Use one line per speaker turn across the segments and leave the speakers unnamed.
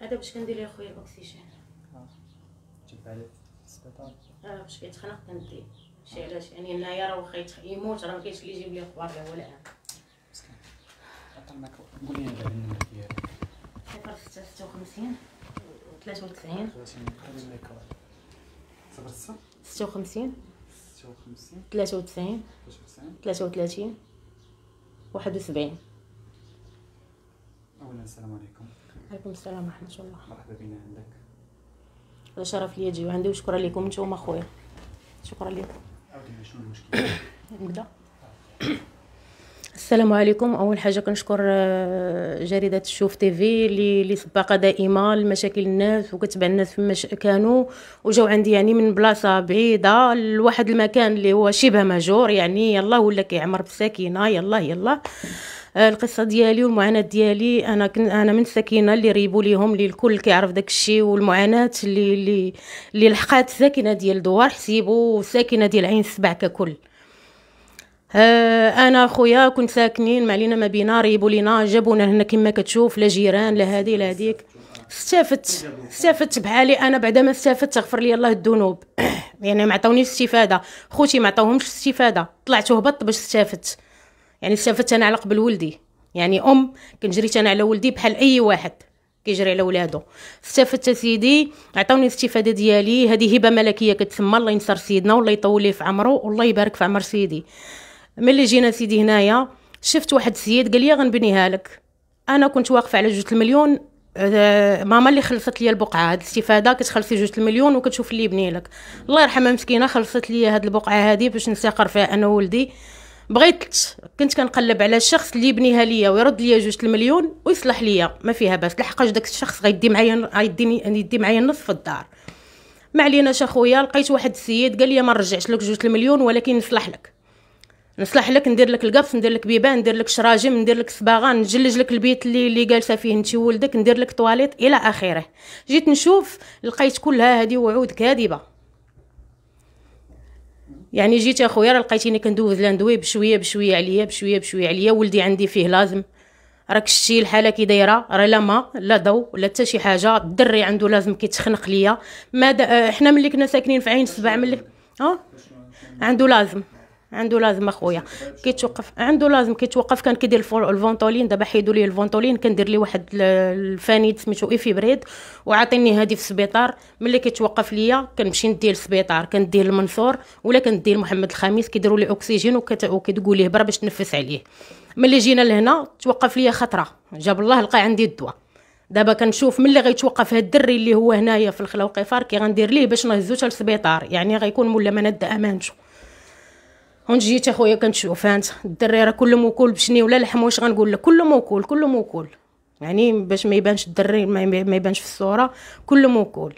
هذا باش كندير ليه خويا الاكسجين اه جبت عليه السبيطار اه باش كيتخنق كنديه شي علاش يعني هنايا راه واخا يموت راه ما كاينش اللي يجيب ليه خواري ولا انا مسكين قولي لنا لي دابا النمره ديالك صفر ستة ستة وخمسين ثلاثة وتسعين ثلاثة وتسعين ثلاثة واحد وسبعين أولا السلام عليكم عليكم السلام ورحمه الله مرحبا بنا عندك هذا شرف لي يجي وعندي وشكرا لكم نتوما خويا شكرا لكم عاودي شنو المشكل نبدا السلام عليكم اول حاجه كنشكر آه، جريده الشوف تيفي اللي اللي سباقه دائمه لمشاكل الناس وكتبع الناس فيما كانوا وجاو عندي يعني من بلاصه بعيده لواحد المكان اللي هو شبه مهجور يعني يلا ولا كيعمر بالسكينه يلا يلا آه، القصه ديالي والمعاناه ديالي انا كن انا من ساكنه اللي ريبوا ليهم اللي الكل كيعرف داك الشيء والمعاناه اللي اللي اللي لحقات ساكنه ديال دوار حسيبو وساكنه ديال عين السبع ككل آه، انا خويا كنت ساكنين ما علينا ما بينا ريبوا لينا جابونا هنا كما كتشوف لا جيران لا هذه لا هذيك استفدت استفدت بحالي انا بعد ما استفدت غفر لي الله الذنوب يعني ما عطاونيش استفاده خوتي ما عطاوهمش استفاده طلعت وهبط باش استفدت يعني شافت انا على قبل ولدي يعني ام كنجريت انا على ولدي بحال اي واحد كيجري على ولادو استفدت سيدي عطاوني الاستفاده ديالي هذه هبه ملكيه كتسمى الله ينصر سيدنا والله يطول ليه في عمرو والله يبارك في عمر سيدي ملي جينا سيدي هنايا شفت واحد السيد قال لي غنبنيها لك انا كنت واقفه على جوج المليون آه، ماما اللي خلصت لي البقعه هاد الاستفاده كتخلصي جوج المليون وكتشوف اللي يبني لك الله يرحمها مسكينه خلصت لي هاد البقعه هادي باش نسافر فيها انا وولدي بغيت كنت كنقلب على شخص اللي يبنيها ليا ويرد ليا جوج المليون ويصلح ليا ما فيها باس لحقاش داك الشخص غيدي معايا غيديني يدي معايا نص في الدار ما عليناش اخويا لقيت واحد السيد قال لي ما نرجعش لك جوج المليون ولكن نصلح لك نصلح لك ندير لك القفص ندير لك بيبان ندير لك شراجم ندير لك صباغه نجلج لك البيت اللي اللي جالسه فيه انت ولدك ندير لك طواليت الى اخره جيت نشوف لقيت كلها هذه وعود كاذبه يعني جيت اخويا راه لقيتيني كندوز لاندوي بشويه بشويه عليا بشويه بشويه عليا ولدي عندي فيه لازم راك شتي الحاله كي دايره راه لا ما لا ضوء لا حتى شي حاجه الدري عنده لازم كيتخنق ليا ما آه، حنا ملي كنا ساكنين في عين سبع ملي اه عنده لازم عنده لازم اخويا كيتوقف عنده لازم كيتوقف كان كيدير الفونتولين دابا حيدوا لي الفونتولين كندير لي واحد الفانيد سميتو ايفيبريد وعاطيني هادي في السبيطار ملي كيتوقف ليا كنمشي ندير السبيطار كندير المنصور ولا كندير محمد الخامس كيديروا لي اكسجين وكتقول ليه برا باش تنفس عليه ملي جينا لهنا توقف ليا خطره جاب الله لقى عندي الدواء دابا كنشوف ملي غيتوقف هاد الدري اللي هو هنايا في الخلا وقفار كي غندير ليه باش نهزو حتى للسبيطار يعني غيكون مولا مناد امانته جيت اخويا كنشوف انت الدري راه كله موكول بشني ولا لحم واش غنقول لك كله موكول كله موكول يعني باش ما يبانش الدري ما يبانش في الصوره كله موكول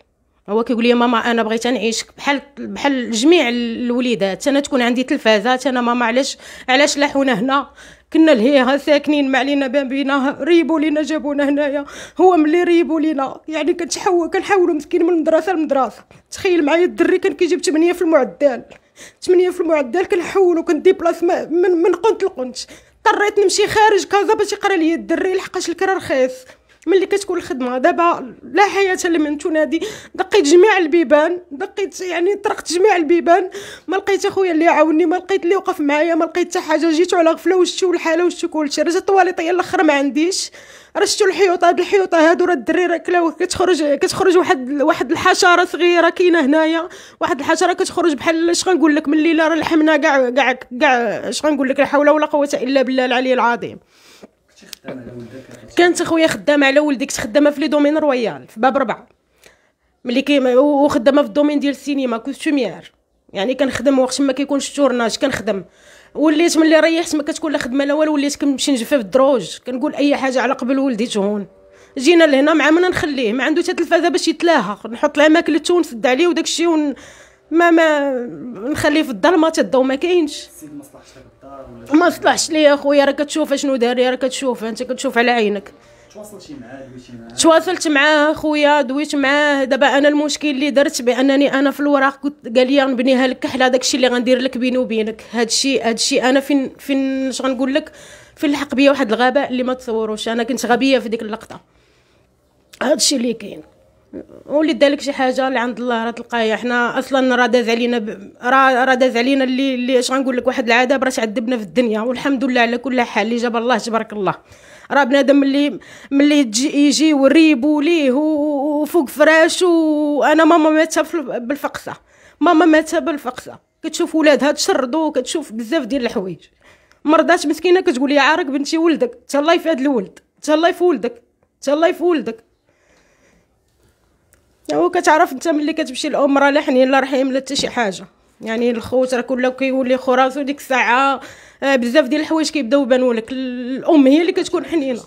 هو كيقول لي ماما انا بغيت نعيشك بحال بحال جميع الوليدات انا تكون عندي تلفازات انا ماما علاش علاش لاحونا هنا كنا لهيها ساكنين ما علينا بان بينا ريبوا لينا جابونا هنايا هو ملي ريبوا لينا يعني كنتحول كنحاولوا مسكين من مدرسه لمدرسه تخيل معايا الدري كان كيجيب 8 في المعدل ثمانية في المعدل كنحول وكنديبلاص من من قنت لقنت اضطريت نمشي خارج كازا باش يقرا لي الدري لحقاش الكرا رخيص ملي كتكون الخدمه دابا لا حياه لمن تنادي دقيت جميع البيبان دقيت يعني طرقت جميع البيبان ما لقيت اخويا اللي يعاوني ما لقيت اللي وقف معايا ما لقيت حتى حاجه جيت على غفله وشتو الحاله وشتو كلشي رجعت هي الاخر ما عنديش رشتو الحيوط هاد الحيوط هادو راه الدري راه كلاو كتخرج كتخرج واحد واحد الحشره صغيره كاينه هنايا واحد الحشره كتخرج بحال اش غنقول لك من الليله راه لحمنا كاع كاع كاع اش غنقول لك لا حول ولا قوه الا بالله العلي العظيم كانت اخويا خدامه على ولدك خدامه في لي دومين رويال في باب ربعه ملي كي وخدامه في الدومين ديال السينما كوستوميير يعني كنخدم وقت ما كيكونش التورناج كنخدم وليت ملي ريحت ما كتكون لا خدمه لا والو وليت كنمشي نجفف الدروج كنقول اي حاجه على قبل ولدي تهون جينا لهنا مع من نخليه ما عنده حتى تلفازه باش يتلاها نحط العماكل ماكلته سد عليه وداكشي ون... ما ما نخليه في الدار ما الضو ما كاينش ما صلحش لك الدار ليا اخويا راه كتشوف شنو داري راه كتشوف انت كتشوف على عينك تواصلتي معاه دويتي معاه تواصلت معاه اخويا دويت معاه دابا انا المشكل اللي درت بانني انا في الوراق قلت قال لي غنبنيها لك كحله داكشي اللي غندير لك بيني وبينك هادشي هادشي انا فين فين اش غنقول لك فين لحق بيا واحد الغباء اللي ما تصوروش انا كنت غبيه في ديك اللقطه هادشي اللي كاين ولي دالك شي حاجه اللي عند الله راه تلقايا حنا اصلا راه داز علينا ب... راه داز علينا اللي اللي اش غنقول لك واحد العذاب راه تعذبنا في الدنيا والحمد لله على كل حال اللي جاب الله تبارك الله راه بنادم اللي ملي يجي يجي وريبو ليه وفوق فراش وانا ماما ماتها بالفقصه ماما ماتها بالفقصه كتشوف ولادها تشردو كتشوف بزاف ديال الحوايج مرضات مسكينه كتقول لي عارك بنتي ولدك تهلاي في هذا الولد تهلاي في ولدك تهلاي في ولدك هو كتعرف انت ملي كتمشي الام راه لا حنين لا رحيم لا حتى شي حاجه يعني الخوت راه كله كيولي خراس وديك الساعه آه، بزاف ديال الحوايج كيبداو يبانوا لك الام هي اللي كتكون حنينه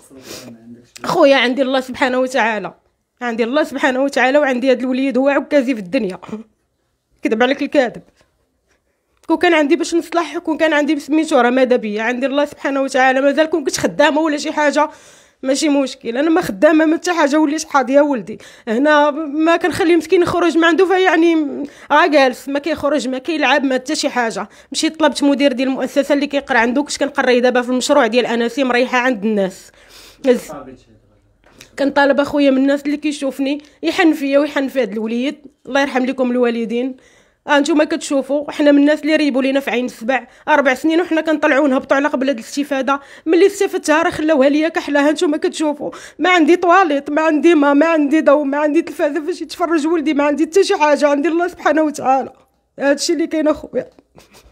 خويا عندي الله سبحانه وتعالى عندي الله سبحانه وتعالى وعندي هذا الوليد هو عكازي في الدنيا كذب عليك الكاذب كون كان عندي باش نصلح كون كان عندي بسميتو راه ماذا بيا عندي الله سبحانه وتعالى مازال كون كنت خدامه ولا شي حاجه ماشي مشكل انا ما خدامه ما حتى حاجه وليت حاضيه ولدي هنا ما كنخليه مسكين يخرج ما عنده يعني راه جالس ما كيخرج ما كيلعب ما حتى شي حاجه مشيت طلبت مدير ديال المؤسسه اللي كيقرا عنده كنت كنقري دابا في المشروع ديال اناسي مريحه عند الناس كنطالب اخويا من الناس اللي كيشوفني يحن فيا ويحن في هاد الوليد الله يرحم لكم الوالدين انتوما آه، كتشوفوا حنا من الناس اللي ريبوا لينا في عين السبع اربع سنين وحنا كنطلعوا نهبطوا على قبل هاد الاستفاده ملي استفدتها راه خلاوها ليا كحلاها انتوما كتشوفوا ما عندي طواليط ما عندي ما ما عندي ضو ما عندي تلفازه فاش يتفرج ولدي ما عندي حتى شي حاجه عندي الله سبحانه وتعالى هادشي اللي كاين اخويا